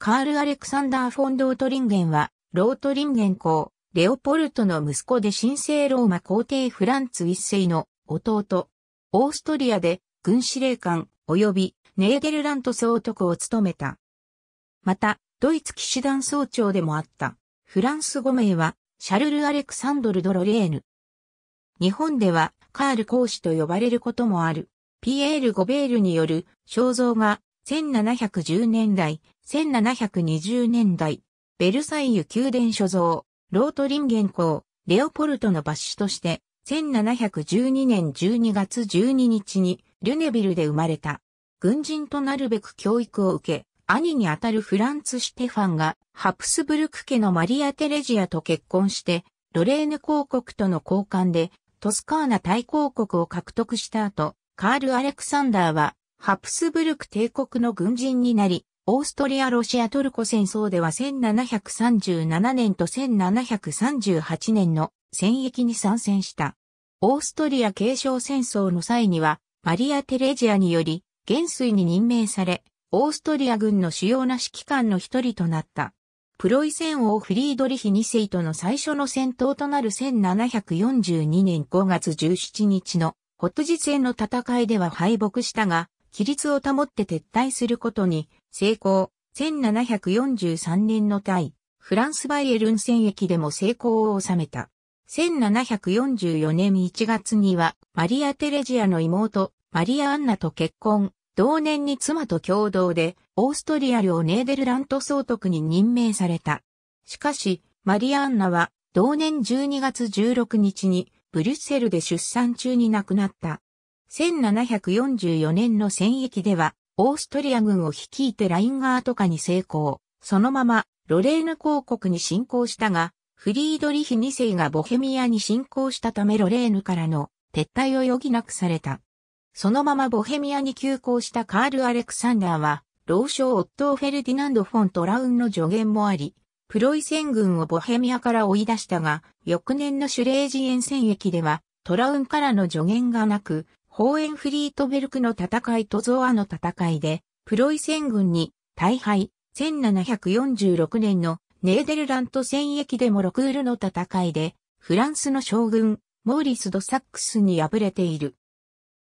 カール・アレクサンダー・フォンドートリンゲンは、ロートリンゲン公、レオポルトの息子で神聖ローマ皇帝フランツ一世の弟。オーストリアで軍司令官及びネーデルラント総督を務めた。また、ドイツ騎士団総長でもあった。フランス語名は、シャルル・アレクサンドル・ドロレーヌ。日本では、カール公使と呼ばれることもある。ピエール・ゴベールによる肖像が1710年代、1720年代、ベルサイユ宮殿所蔵、ロートリンゲン公、レオポルトの抜子として、1712年12月12日にルネビルで生まれた。軍人となるべく教育を受け、兄にあたるフランツ・シテファンがハプスブルク家のマリア・テレジアと結婚して、ロレーヌ公国との交換でトスカーナ大公国を獲得した後、カール・アレクサンダーはハプスブルク帝国の軍人になり、オーストリア・ロシア・トルコ戦争では1737年と1738年の戦役に参戦した。オーストリア継承戦争の際には、マリア・テレジアにより、元帥に任命され、オーストリア軍の主要な指揮官の一人となった。プロイセン王フリードリヒ2世との最初の戦闘となる1742年5月17日のホット実への戦いでは敗北したが、規律を保って撤退することに成功。1743年の対、フランスバイエルン戦役でも成功を収めた。1744年1月には、マリア・テレジアの妹、マリア・アンナと結婚。同年に妻と共同で、オーストリア領ネーデルラント総督に任命された。しかし、マリア・アンナは、同年12月16日に、ブリュッセルで出産中に亡くなった。1744年の戦役では、オーストリア軍を率いてラインガーとかに成功。そのまま、ロレーヌ公国に侵攻したが、フリードリヒ2世がボヘミアに侵攻したためロレーヌからの撤退を余儀なくされた。そのままボヘミアに急行したカール・アレクサンダーは、老将オットー・フェルディナンド・フォン・トラウンの助言もあり、プロイセン軍をボヘミアから追い出したが、翌年のシュレージエン戦役では、トラウンからの助言がなく、ホーエンフリートベルクの戦いとゾアの戦いで、プロイセン軍に大敗、1746年のネーデルラント戦役でもロクールの戦いで、フランスの将軍、モーリス・ド・サックスに敗れている。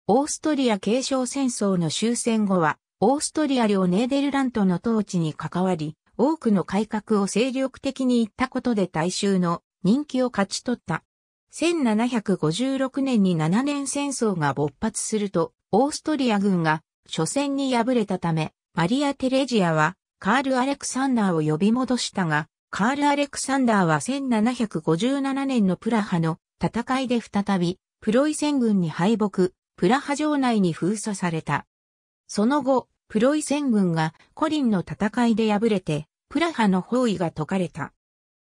オーストリア継承戦争の終戦後は、オーストリア領ネーデルラントの統治に関わり、多くの改革を精力的に言ったことで大衆の人気を勝ち取った。1756年に7年戦争が勃発すると、オーストリア軍が初戦に敗れたため、マリア・テレジアはカール・アレクサンダーを呼び戻したが、カール・アレクサンダーは1757年のプラハの戦いで再び、プロイセン軍に敗北、プラハ城内に封鎖された。その後、プロイセン軍がコリンの戦いで敗れて、プラハの包囲が解かれた。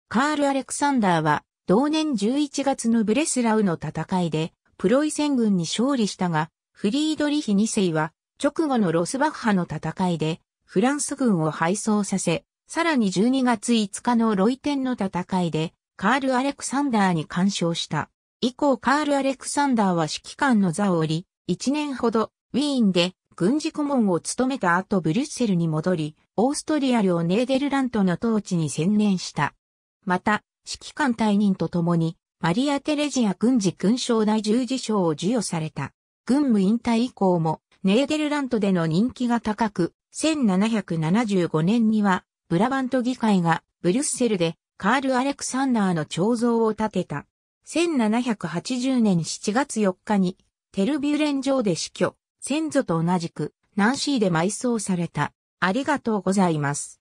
カール・アレクサンダーは同年11月のブレスラウの戦いで、プロイセン軍に勝利したが、フリードリヒ2世は、直後のロスバッハの戦いで、フランス軍を敗走させ、さらに12月5日のロイテンの戦いで、カール・アレクサンダーに干渉した。以降カール・アレクサンダーは指揮官の座を降り、1年ほど、ウィーンで軍事顧問を務めた後ブリュッセルに戻り、オーストリア領ネーデルラントの統治に専念した。また、指揮官退任とともに、マリア・テレジア軍事勲章第十字章を授与された。軍務引退以降も、ネーデルラントでの人気が高く、1775年には、ブラバント議会がブリュッセルでカール・アレクサンダーの彫像を建てた。1780年7月4日にテルビュレン城で死去、先祖と同じくナンシーで埋葬された。ありがとうございます。